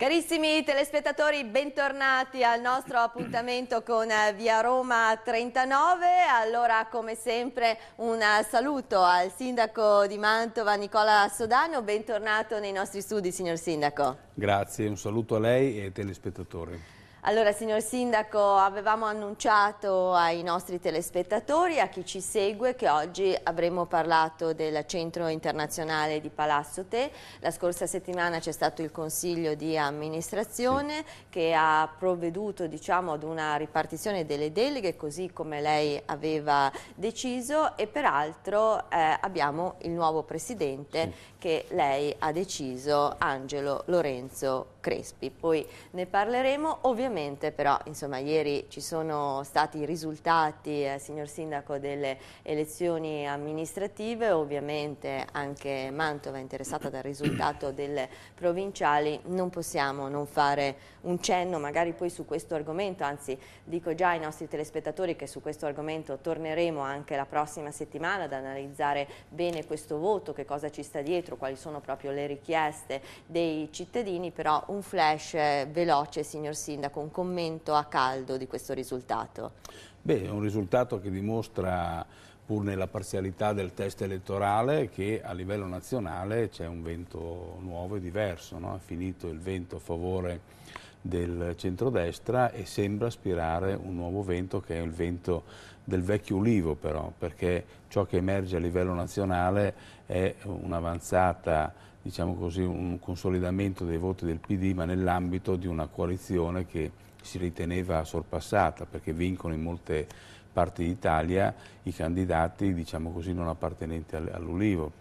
Carissimi telespettatori, bentornati al nostro appuntamento con eh, Via Roma 39. Allora, come sempre, un eh, saluto al sindaco di Mantova, Nicola Sodano. Bentornato nei nostri studi, signor sindaco. Grazie, un saluto a lei e ai telespettatori. Allora, signor Sindaco, avevamo annunciato ai nostri telespettatori, a chi ci segue, che oggi avremmo parlato del Centro Internazionale di Palazzo Te. La scorsa settimana c'è stato il Consiglio di amministrazione sì. che ha provveduto diciamo, ad una ripartizione delle deleghe, così come lei aveva deciso, e peraltro eh, abbiamo il nuovo Presidente sì. che lei ha deciso, Angelo Lorenzo Crespi, poi ne parleremo. Ovviamente però, insomma, ieri ci sono stati i risultati, eh, signor Sindaco, delle elezioni amministrative, ovviamente anche Mantova è interessata dal risultato delle provinciali, non possiamo non fare un cenno magari poi su questo argomento, anzi dico già ai nostri telespettatori che su questo argomento torneremo anche la prossima settimana ad analizzare bene questo voto, che cosa ci sta dietro, quali sono proprio le richieste dei cittadini, però un flash eh, veloce, signor Sindaco, un commento a caldo di questo risultato. Beh, è un risultato che dimostra, pur nella parzialità del test elettorale, che a livello nazionale c'è un vento nuovo e diverso. No? È finito il vento a favore del centrodestra e sembra aspirare un nuovo vento che è il vento del vecchio ulivo però, perché ciò che emerge a livello nazionale è un'avanzata diciamo così, un consolidamento dei voti del PD, ma nell'ambito di una coalizione che si riteneva sorpassata, perché vincono in molte parti d'Italia i candidati diciamo così, non appartenenti all'Ulivo.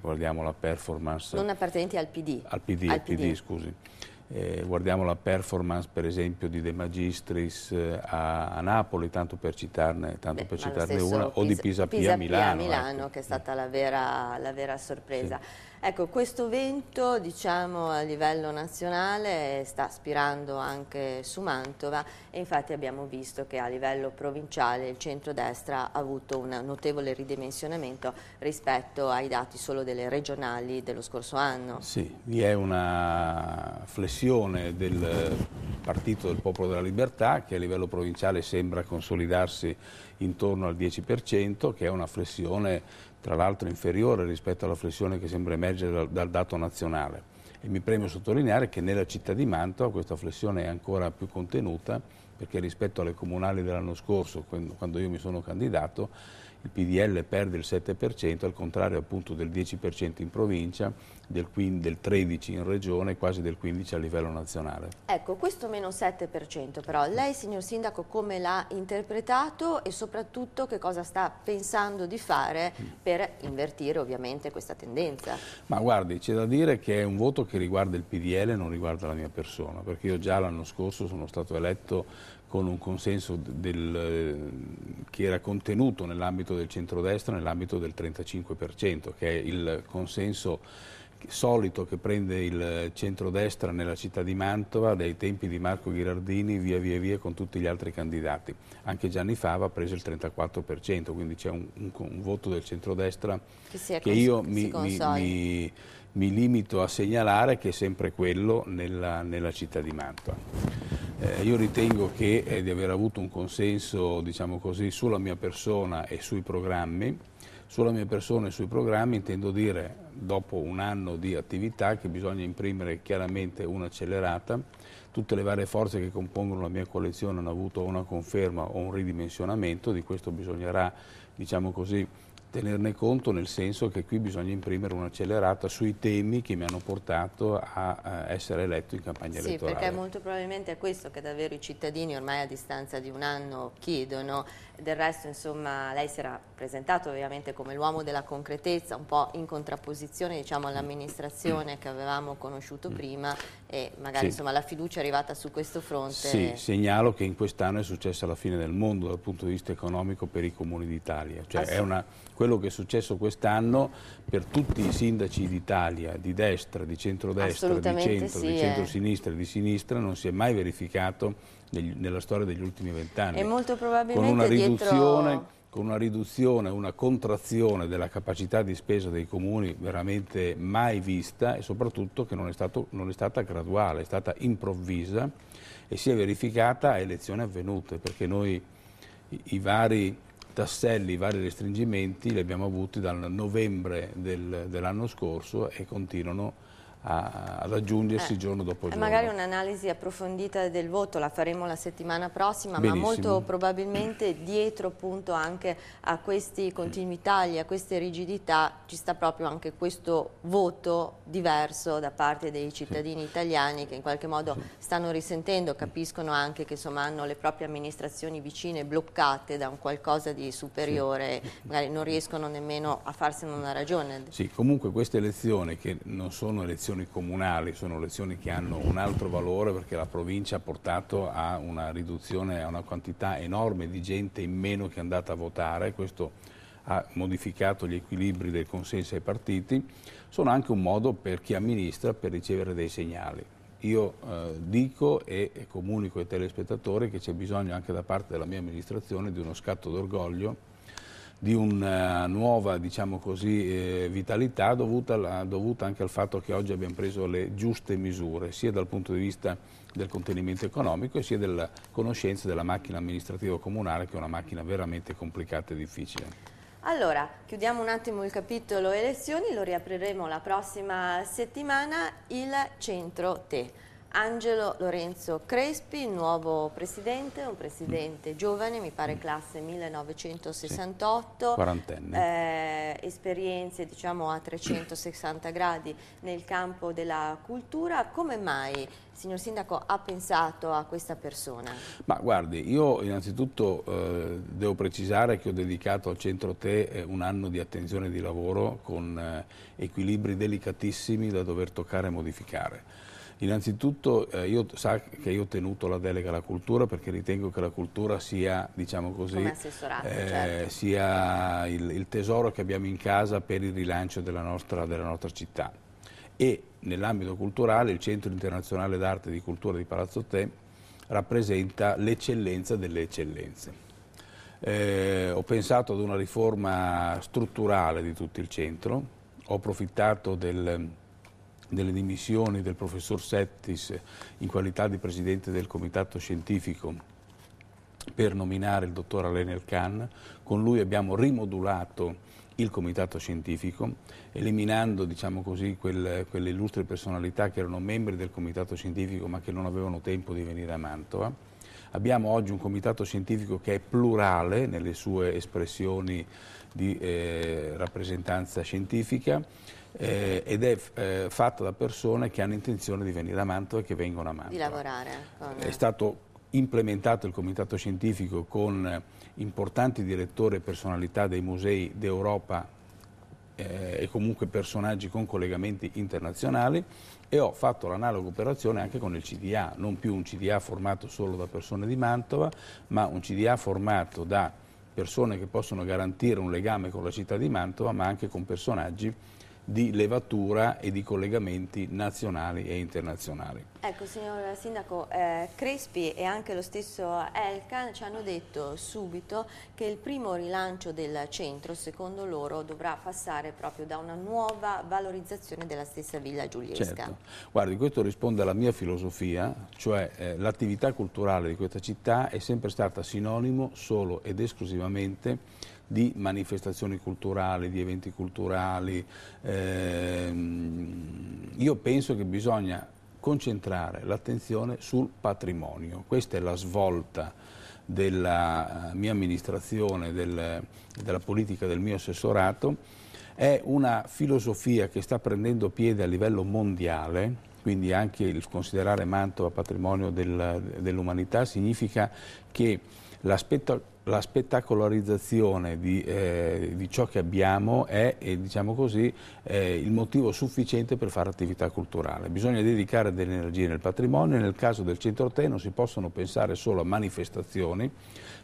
Guardiamo la performance... Non appartenenti al PD. Al PD, al PD. PD scusi. Eh, guardiamo la performance per esempio di De Magistris eh, a, a, Napoli, tanto per citarne, tanto Beh, per citarne una, Pisa, o di Pisa, Pisa Pia a Milano. Pisa Pia a Milano, ecco. che è stata la vera, la vera sorpresa. Sì. Ecco, questo vento diciamo, a livello nazionale sta aspirando anche su Mantova e infatti abbiamo visto che a livello provinciale il centrodestra ha avuto un notevole ridimensionamento rispetto ai dati solo delle regionali dello scorso anno. Sì, vi è una flessione del Partito del Popolo della Libertà che a livello provinciale sembra consolidarsi intorno al 10%, che è una flessione tra l'altro inferiore rispetto alla flessione che sembra emergere dal, dal dato nazionale. E mi preme sottolineare che nella città di Mantova questa flessione è ancora più contenuta perché rispetto alle comunali dell'anno scorso, quando io mi sono candidato, il PDL perde il 7%, al contrario appunto del 10% in provincia, del, 15, del 13% in regione e quasi del 15% a livello nazionale. Ecco, questo meno 7% però, lei signor Sindaco come l'ha interpretato e soprattutto che cosa sta pensando di fare mm. per invertire ovviamente questa tendenza? Ma guardi, c'è da dire che è un voto che riguarda il PDL e non riguarda la mia persona, perché io già l'anno scorso sono stato eletto con un consenso del, che era contenuto nell'ambito del centrodestra, nell'ambito del 35%, che è il consenso solito che prende il centrodestra nella città di Mantova dai tempi di Marco Ghirardini via via via con tutti gli altri candidati. Anche Gianni Fava ha preso il 34%, quindi c'è un, un, un, voto del centrodestra che, che io mi, mi, mi, mi, limito a segnalare che è sempre quello nella, nella città di Mantova. Eh, io ritengo che eh, di aver avuto un consenso, diciamo così, sulla mia persona e sui programmi, sulla mia persona e sui programmi intendo dire dopo un anno di attività che bisogna imprimere chiaramente un'accelerata, tutte le varie forze che compongono la mia coalizione hanno avuto una conferma o un ridimensionamento, di questo bisognerà, diciamo così, tenerne conto nel senso che qui bisogna imprimere un'accelerata sui temi che mi hanno portato a eh, essere eletto in campagna sì, elettorale. Sì, perché molto probabilmente è questo che davvero i cittadini ormai a distanza di un anno chiedono, del resto, insomma, lei si era presentato ovviamente come l'uomo della concretezza, un po' in contrapposizione diciamo, all'amministrazione che avevamo conosciuto mm. prima e magari sì. insomma, la fiducia è arrivata su questo fronte. Sì, segnalo che in quest'anno è successa la fine del mondo dal punto di vista economico per i comuni d'Italia. Cioè, ah, sì. una, quello che è successo quest'anno per tutti i sindaci d'Italia, di destra, di centrodestra, di centro, sì, di eh. centrosinistra e eh. di sinistra, non si è mai verificato negli, nella storia degli ultimi vent'anni. E molto probabilmente con una riduzione, dietro... con una riduzione, una contrazione della capacità di spesa dei comuni veramente mai vista e soprattutto che non è, stato, non è stata graduale, è stata improvvisa e si è verificata a elezioni avvenute perché noi i, i vari tasselli, i vari restringimenti li abbiamo avuti dal novembre del, dell'anno scorso e continuano a a, a raggiungersi eh, giorno dopo eh, giorno. Magari un'analisi approfondita del voto la faremo la settimana prossima, Benissimo. ma molto probabilmente dietro appunto anche a questi continui tagli, a queste rigidità, ci sta proprio anche questo voto diverso da parte dei cittadini sì. italiani che in qualche modo sì. stanno risentendo, capiscono anche che insomma hanno le proprie amministrazioni vicine bloccate da un qualcosa di superiore, sì. magari non riescono nemmeno a farsene una ragione. Sì, comunque queste elezioni che non sono elezioni elezioni comunali, sono elezioni che hanno un altro valore perché la provincia ha portato a una riduzione, a una quantità enorme di gente in meno che è andata a votare, questo ha modificato gli equilibri del consenso ai partiti, sono anche un modo per chi amministra per ricevere dei segnali. Io eh, dico e, e comunico ai telespettatori che c'è bisogno anche da parte della mia amministrazione di uno scatto d'orgoglio di una eh, nuova diciamo così, eh, vitalità dovuta, dovuta, anche al fatto che oggi abbiamo preso le giuste misure, sia dal punto di vista del contenimento economico sia della conoscenza della macchina amministrativa comunale che è una macchina veramente complicata e difficile. Allora, chiudiamo un attimo il capitolo elezioni, lo riapriremo la prossima settimana, il centro TE. Angelo Lorenzo Crespi, nuovo presidente, un presidente giovane, mi pare classe 1968, sì, eh, esperienze diciamo, a 360 gradi nel campo della cultura. Come mai, signor Sindaco, ha pensato a questa persona? Ma guardi, io innanzitutto eh, devo precisare che ho dedicato al Centro Te eh, un anno di attenzione e di lavoro con eh, equilibri delicatissimi da dover toccare e modificare Innanzitutto eh, io, sa che io ho tenuto la delega alla cultura perché ritengo che la cultura sia, diciamo così, eh, certo. sia il, il, tesoro che abbiamo in casa per il rilancio della nostra, della nostra città. E nell'ambito culturale il Centro Internazionale d'Arte e di Cultura di Palazzo Te rappresenta l'eccellenza delle eccellenze. Eh, ho pensato ad una riforma strutturale di tutto il centro, ho approfittato del delle dimissioni del professor Settis in qualità di presidente del comitato scientifico per nominare il dottor Alenel Khan, con lui abbiamo rimodulato il comitato scientifico, eliminando diciamo così, quel, quelle illustri personalità che erano membri del comitato scientifico ma che non avevano tempo di venire a Mantova Abbiamo oggi un comitato scientifico che è plurale nelle sue espressioni di eh, rappresentanza scientifica eh, ed è eh, fatto da persone che hanno intenzione di venire a Mantova e che vengono a Mantova. Di lavorare. Con... È stato implementato il comitato scientifico con importanti direttori e personalità dei musei d'Europa eh, e comunque personaggi con collegamenti internazionali e ho fatto l'analoga operazione anche con il CDA, non più un CDA formato solo da persone di Mantova, ma un CDA formato da persone che possono garantire un legame con la città di Mantova, ma anche con personaggi di levatura e di collegamenti nazionali e internazionali. Ecco, signor Sindaco, eh, Crespi e anche lo stesso Elkan ci hanno detto subito che il primo rilancio del centro, secondo loro, dovrà passare proprio da una nuova valorizzazione della stessa villa giuliesca. Certo. Guardi, questo risponde alla mia filosofia, cioè eh, l'attività culturale di questa città è sempre stata sinonimo solo ed esclusivamente di manifestazioni culturali, di eventi culturali. Ehm, io penso che bisogna concentrare l'attenzione sul patrimonio. Questa è la svolta della eh, mia amministrazione, del, della politica del mio assessorato, è una filosofia che sta prendendo piede a livello mondiale, quindi anche il considerare Mantova patrimonio del, dell'umanità significa che l'aspetto la spettacolarizzazione di, eh, di, ciò che abbiamo è, eh, diciamo così, eh, il motivo sufficiente per fare attività culturale. Bisogna dedicare delle energie nel patrimonio, nel caso del centro Te non si possono pensare solo a manifestazioni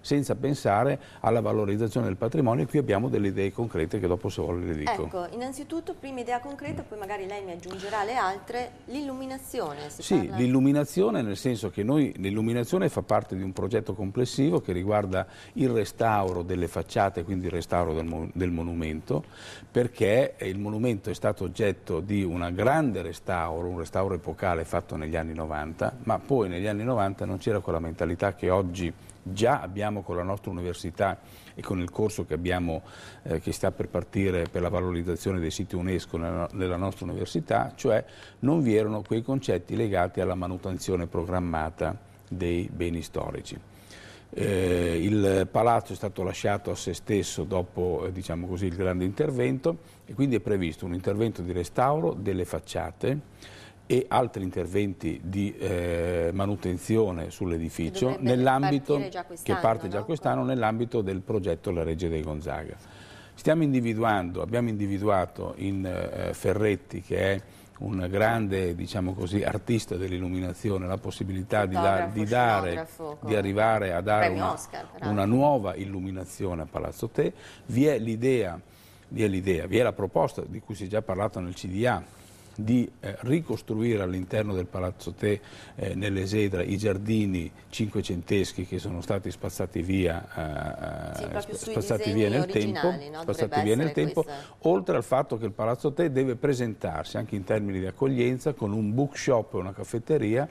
senza pensare alla valorizzazione del patrimonio e qui abbiamo delle idee concrete che dopo se vuole le dico. Ecco, innanzitutto prima idea concreta, poi magari lei mi aggiungerà le altre, l'illuminazione. Sì, l'illuminazione nel senso che noi l'illuminazione fa parte di un progetto complessivo che riguarda il restauro delle facciate, quindi il restauro del, del monumento, perché eh, il monumento è stato oggetto di un grande restauro, un restauro epocale fatto negli anni 90, ma poi negli anni 90 non c'era quella mentalità che oggi già abbiamo con la nostra università e con il corso che abbiamo eh, che sta per partire per la valorizzazione dei siti UNESCO nella, nella, nostra università, cioè non vi erano quei concetti legati alla manutenzione programmata dei beni storici. Eh, il palazzo è stato lasciato a se stesso dopo eh, diciamo così, il grande intervento e quindi è previsto un intervento di restauro delle facciate e altri interventi di eh, manutenzione sull'edificio nell'ambito che parte già quest'anno no? nell'ambito del progetto La Reggia dei Gonzaga. Stiamo individuando, abbiamo individuato in eh, Ferretti che è un grande diciamo così, artista dell'illuminazione, la possibilità di, da, di, dare, di, arrivare a dare una, Oscar, una, nuova illuminazione a Palazzo Te, vi è l'idea, vi, vi è la proposta di cui si è già parlato nel CDA di eh, ricostruire all'interno del Palazzo Te eh, nell'Esedra i giardini cinquecenteschi che sono stati spazzati via, eh, eh sì, spazzati via nel tempo, no? spazzati via nel tempo oltre al fatto che il Palazzo Te deve presentarsi anche in termini di accoglienza con un bookshop e una caffetteria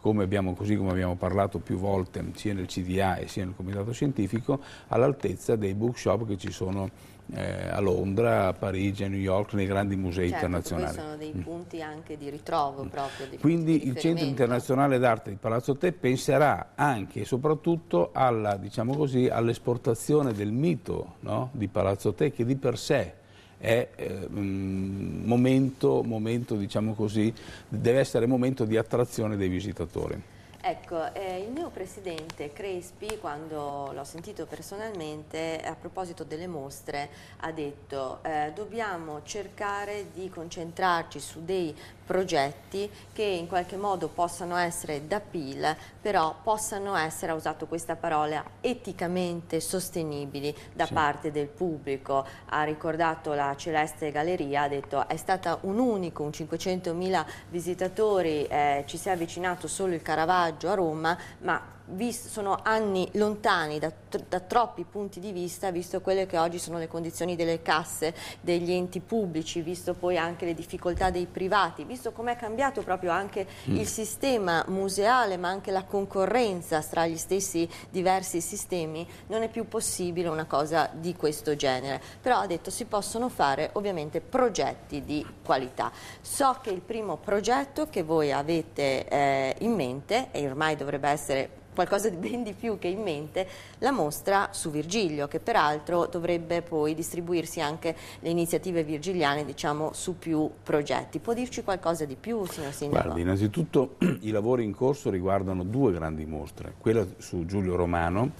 come abbiamo, così come abbiamo parlato più volte sia nel CDA e sia nel Comitato Scientifico, all'altezza dei bookshop che ci sono eh, a Londra, a Parigi, a New York, nei grandi musei certo, internazionali. Certo, sono dei punti anche di ritrovo proprio. Di Quindi di il Centro Internazionale d'Arte di Palazzo Te penserà anche e soprattutto diciamo all'esportazione all del mito no? di Palazzo Te che di per sé è eh, momento, momento diciamo così, deve essere momento di attrazione dei visitatori. Ecco, eh, il mio presidente Crespi, quando l'ho sentito personalmente, a proposito delle mostre, ha detto eh, dobbiamo cercare di concentrarci su dei progetti che in qualche modo possano essere da PIL, però possano essere, ha usato questa parola, eticamente sostenibili da sì. parte del pubblico. Ha ricordato la Celeste Galleria, ha detto è stata un unico, un 500.000 visitatori, eh, ci si è avvicinato solo il Caravaggio a Roma, ma sono anni lontani da, da, troppi punti di vista, visto quelle che oggi sono le condizioni delle casse, degli enti pubblici, visto poi anche le difficoltà dei privati, visto com'è cambiato proprio anche mm. il sistema museale, ma anche la concorrenza tra gli stessi diversi sistemi, non è più possibile una cosa di questo genere. Però ha detto si possono fare ovviamente progetti di qualità. So che il primo progetto che voi avete eh, in mente, e ormai dovrebbe essere qualcosa di ben di più che in mente, la mostra su Virgilio, che peraltro dovrebbe poi distribuirsi anche le iniziative virgiliane diciamo, su più progetti. Può dirci qualcosa di più, signor Sindaco? Guardi, innanzitutto i lavori in corso riguardano due grandi mostre, quella su Giulio Romano,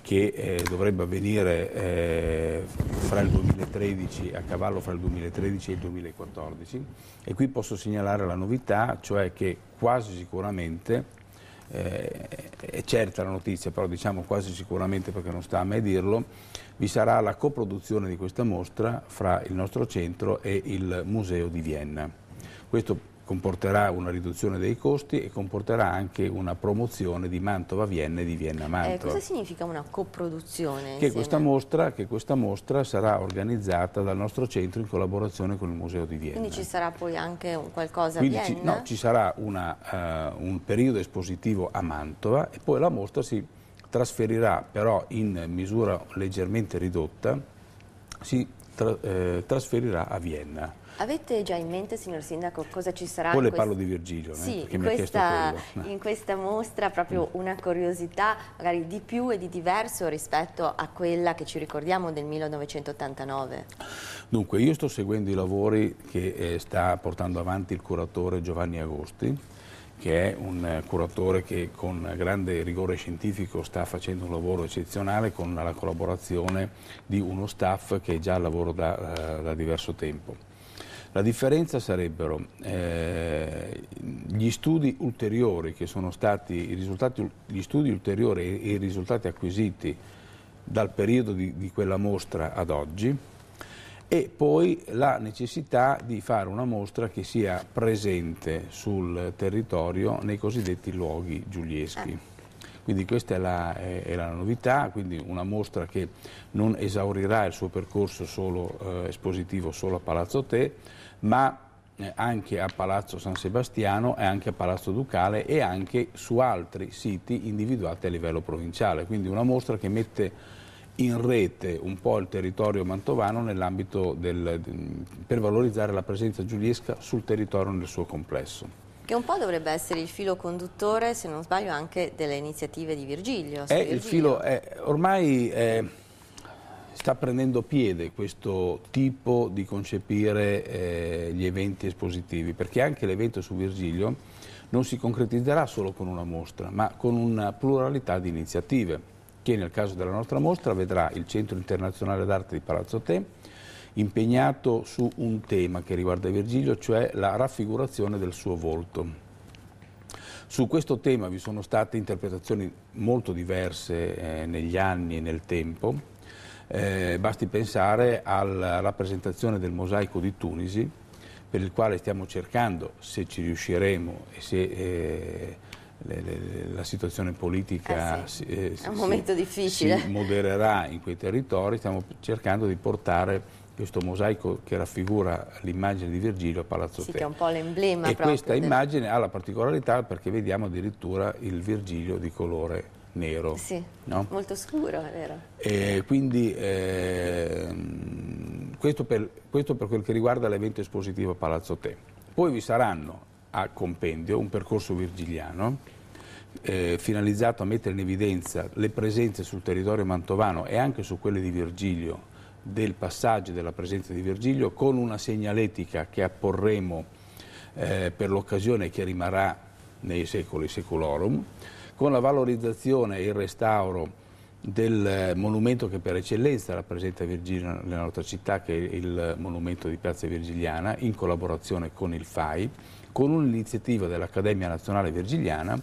che eh, dovrebbe avvenire eh, fra il 2013, a cavallo fra il 2013 e il 2014 e qui posso segnalare la novità, cioè che quasi sicuramente eh, è certa la notizia, però diciamo quasi sicuramente perché non sta a me dirlo, vi sarà la coproduzione di questa mostra fra il nostro centro e il Museo di Vienna. Questo comporterà una riduzione dei costi e comporterà anche una promozione di Mantova-Vienna e di Vienna-Mantova. Eh, cosa significa una coproduzione? Che questa, mostra, che questa, mostra, sarà organizzata dal nostro centro in collaborazione con il Museo di Vienna. Quindi ci sarà poi anche qualcosa Quindi a Vienna? Ci, no, ci sarà una, uh, un periodo espositivo a Mantova e poi la mostra si trasferirà però in misura leggermente ridotta, si tra, eh, trasferirà a Vienna. Avete già in mente, signor Sindaco, cosa ci sarà? Poi le parlo di Virgilio, eh, sì, eh, in, questa, in questa mostra proprio mm. una curiosità magari di più e di diverso rispetto a quella che ci ricordiamo del 1989. Dunque, io sto seguendo i lavori che eh, sta portando avanti il curatore Giovanni Agosti, che è un eh, curatore che con grande rigore scientifico sta facendo un lavoro eccezionale con la collaborazione di uno staff che è già al lavoro da, eh, da diverso tempo. La differenza sarebbero eh, gli studi ulteriori che sono stati, gli studi ulteriori e i risultati acquisiti dal periodo di, di quella mostra ad oggi, e poi la necessità di fare una mostra che sia presente sul territorio nei cosiddetti luoghi giulieschi. Quindi questa è la, è, è la novità, quindi una mostra che non esaurirà il suo percorso solo, eh, espositivo solo a Palazzo Te, ma eh, anche a Palazzo San Sebastiano e anche a Palazzo Ducale e anche su altri siti individuati a livello provinciale. Quindi una mostra che mette in rete un po' il territorio mantovano nell'ambito del, mm, per valorizzare la presenza giuliesca sul territorio nel suo complesso. Che un po' dovrebbe essere il filo conduttore, se non sbaglio, anche delle iniziative di Virgilio. È Virgilio. il filo, è, ormai... È, sta prendendo piede questo tipo di concepire eh, gli eventi espositivi, perché anche l'evento su Virgilio non si concretizzerà solo con una mostra, ma con una pluralità di iniziative, che nel caso della nostra mostra vedrà il Centro Internazionale d'Arte di Palazzo Te impegnato su un tema che riguarda Virgilio, cioè la raffigurazione del suo volto. Su questo tema vi sono state interpretazioni molto diverse eh, negli anni e nel tempo, eh, basti pensare alla rappresentazione del mosaico di Tunisi, per il quale stiamo cercando, se ci riusciremo e se eh, le, le, la situazione politica eh sì, si, eh, si, si, modererà in quei territori, stiamo cercando di portare questo mosaico che raffigura l'immagine di Virgilio a Palazzo Sì, Tè. che è un po' l'emblema e E questa del... immagine ha la particolarità perché vediamo addirittura il Virgilio di colore nero. Sì, no? molto scuro, è vero. E quindi eh, questo, per, questo, per, quel che riguarda l'evento espositivo a Palazzo Te. Poi vi saranno a compendio un percorso virgiliano eh, finalizzato a mettere in evidenza le presenze sul territorio mantovano e anche su quelle di Virgilio, del passaggio della presenza di Virgilio, con una segnaletica che apporremo eh, per l'occasione che rimarrà nei secoli secolorum, con la valorizzazione e il restauro del eh, monumento che per eccellenza rappresenta Virgilio nella nostra città, che è il monumento di Piazza Virgiliana, in collaborazione con il FAI, con un'iniziativa dell'Accademia Nazionale Virgiliana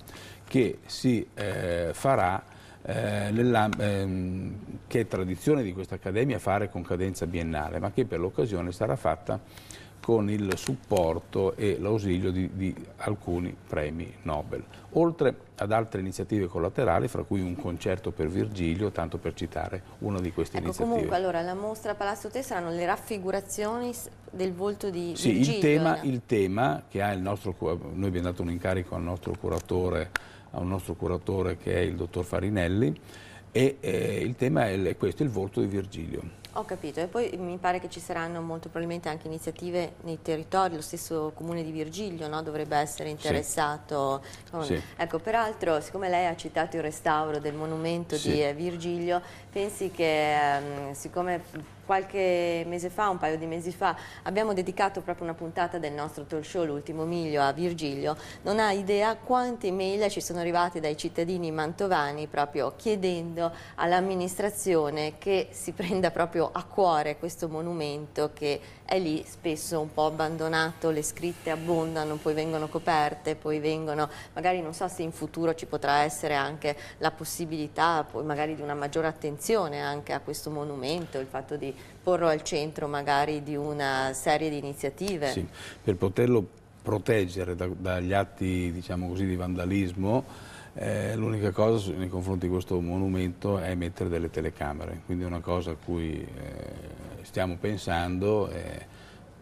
che si eh, farà eh, nella, ehm, che è tradizione di questa accademia fare con cadenza biennale, ma che per l'occasione sarà fatta con il supporto e l'ausilio di, di, alcuni premi Nobel, oltre ad altre iniziative collaterali, fra cui un concerto per Virgilio, tanto per citare una di queste ecco, iniziative. Comunque, allora, la mostra Palazzo Te saranno le raffigurazioni del volto di sì, Virgilio. Sì, il, il tema, che ha il nostro, noi abbiamo dato un incarico al nostro curatore, a un nostro curatore che è il dottor Farinelli, e eh, il tema è questo, il volto di Virgilio ho capito, e poi mi pare che ci saranno molto probabilmente anche iniziative nei territori, lo stesso comune di Virgilio no? dovrebbe essere interessato. Sì. Sì. Ecco, peraltro, siccome lei ha citato il restauro del monumento sì. di eh, Virgilio, pensi che ehm, siccome qualche mese fa, un paio di mesi fa, abbiamo dedicato proprio una puntata del nostro talk show, l'ultimo miglio, a Virgilio. Non ha idea quante mail ci sono arrivate dai cittadini mantovani proprio chiedendo all'amministrazione che si prenda proprio a cuore questo monumento che è lì spesso un po' abbandonato, le scritte abbondano, poi vengono coperte, poi vengono, magari non so se in futuro ci potrà essere anche la possibilità poi magari di una maggiore attenzione anche a questo monumento, il fatto di porlo al centro magari di una serie di iniziative. Sì, per poterlo proteggere da, dagli atti diciamo così, di vandalismo eh, L'unica cosa nei confronti di questo monumento è mettere delle telecamere, quindi è una cosa a cui eh, stiamo pensando eh,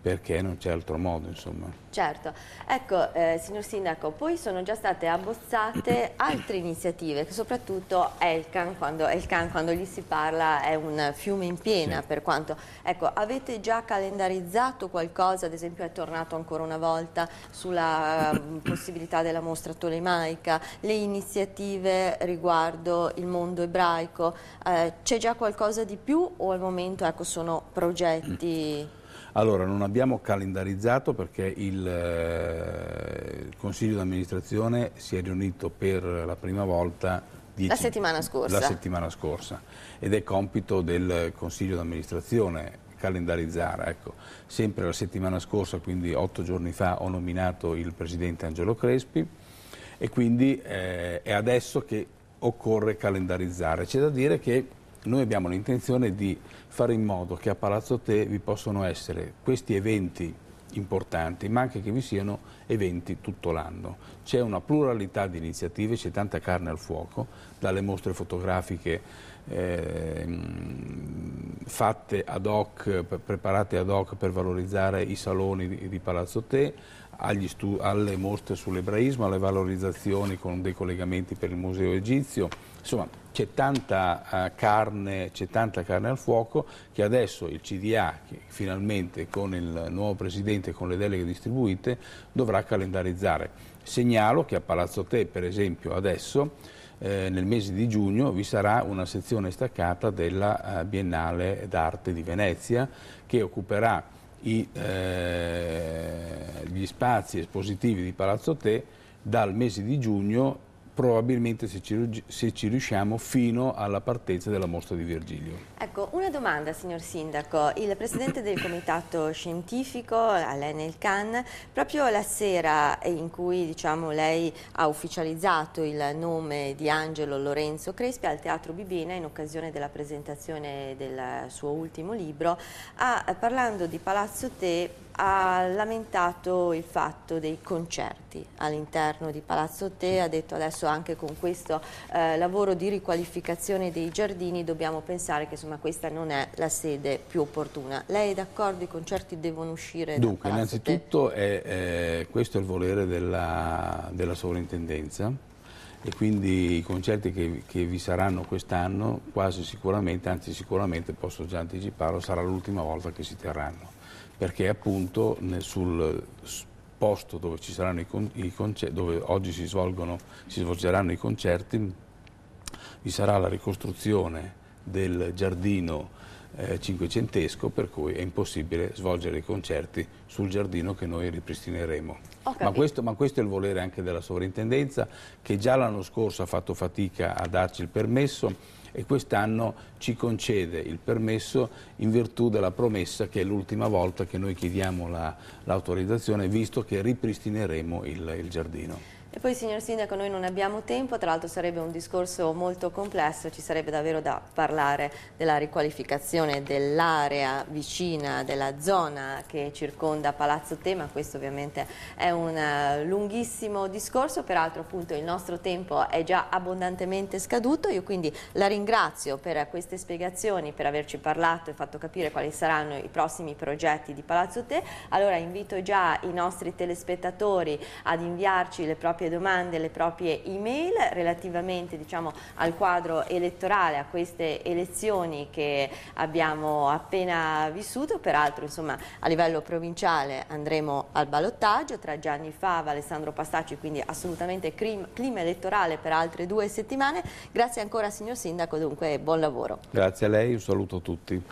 perché non c'è altro modo insomma. Certo, ecco eh, signor Sindaco, poi sono già state abbozzate altre iniziative, soprattutto Elcan, quando, Elkan, quando gli si parla è un fiume in piena sì. per quanto, ecco, avete già calendarizzato qualcosa, ad esempio è tornato ancora una volta sulla possibilità della mostra tolemaica, le iniziative riguardo il mondo ebraico, eh, c'è già qualcosa di più o al momento ecco, sono progetti? Allora, non abbiamo calendarizzato perché il, eh, il Consiglio di amministrazione si è riunito per la prima volta dieci, la, settimana scorsa. la settimana scorsa ed è compito del Consiglio di amministrazione calendarizzare. Ecco, sempre la settimana scorsa, quindi otto giorni fa, ho nominato il Presidente Angelo Crespi e quindi eh, è adesso che occorre calendarizzare. C'è da dire che noi abbiamo l'intenzione di fare in modo che a Palazzo Te vi possano essere questi eventi importanti, ma anche che vi siano eventi tutto l'anno. C'è una pluralità di iniziative, c'è tanta carne al fuoco, dalle mostre fotografiche eh, fatte ad hoc, preparate ad hoc per valorizzare i saloni di, di Palazzo Te, alle mostre sull'ebraismo, alle valorizzazioni con dei collegamenti per il Museo Egizio, Insomma, c'è tanta, eh, carne, tanta carne al fuoco che adesso il CDA, che finalmente con il nuovo Presidente e con le deleghe distribuite, dovrà calendarizzare. Segnalo che a Palazzo Te, per esempio, adesso, eh, nel mese di giugno, vi sarà una sezione staccata della eh, Biennale d'Arte di Venezia che occuperà i, eh, gli spazi espositivi di Palazzo Te dal mese di giugno probabilmente se ci, se ci, riusciamo fino alla partenza della mostra di Virgilio. Ecco, una domanda signor Sindaco, il Presidente del Comitato Scientifico all'Enel Can, proprio la sera in cui diciamo, lei ha ufficializzato il nome di Angelo Lorenzo Crespi al Teatro Bibina in occasione della presentazione del suo ultimo libro, ha, parlando di Palazzo Te ha lamentato il fatto dei concerti all'interno di Palazzo Te, ha detto adesso anche con questo eh, lavoro di riqualificazione dei giardini dobbiamo pensare che insomma, questa non è la sede più opportuna. Lei è d'accordo? I concerti devono uscire Dunque, innanzitutto è, è, eh, questo è il volere della, della sovrintendenza e quindi i concerti che, che vi saranno quest'anno quasi sicuramente, anzi sicuramente posso già anticiparlo, sarà l'ultima volta che si terranno perché appunto nel, sul posto dove, con, concerti, dove oggi si, svolgono, si svolgeranno i concerti vi sarà la ricostruzione del giardino eh, cinquecentesco per cui è impossibile svolgere i concerti sul giardino che noi ripristineremo. Ma questo, ma questo, è il volere anche della sovrintendenza che già l'anno scorso ha fatto fatica a darci il permesso e quest'anno ci concede il permesso in virtù della promessa che è l'ultima volta che noi chiediamo l'autorizzazione la, visto che ripristineremo il, il giardino. E poi signor Sindaco noi non abbiamo tempo, tra l'altro sarebbe un discorso molto complesso, ci sarebbe davvero da parlare della riqualificazione dell'area vicina, della zona che circonda Palazzo Tema, questo ovviamente è un eh, lunghissimo discorso, peraltro appunto il nostro tempo è già abbondantemente scaduto, io quindi la ringrazio per queste spiegazioni, per averci parlato e fatto capire quali saranno i prossimi progetti di Palazzo Te, allora invito già i nostri telespettatori ad inviarci le proprie proprie domande, le proprie email relativamente diciamo, al quadro elettorale, a queste elezioni che abbiamo appena vissuto, peraltro insomma, a livello provinciale andremo al ballottaggio tra Gianni Fava e Alessandro Pastacci, quindi assolutamente clima elettorale per altre due settimane. Grazie ancora signor Sindaco, dunque buon lavoro. Grazie a lei, un saluto a tutti.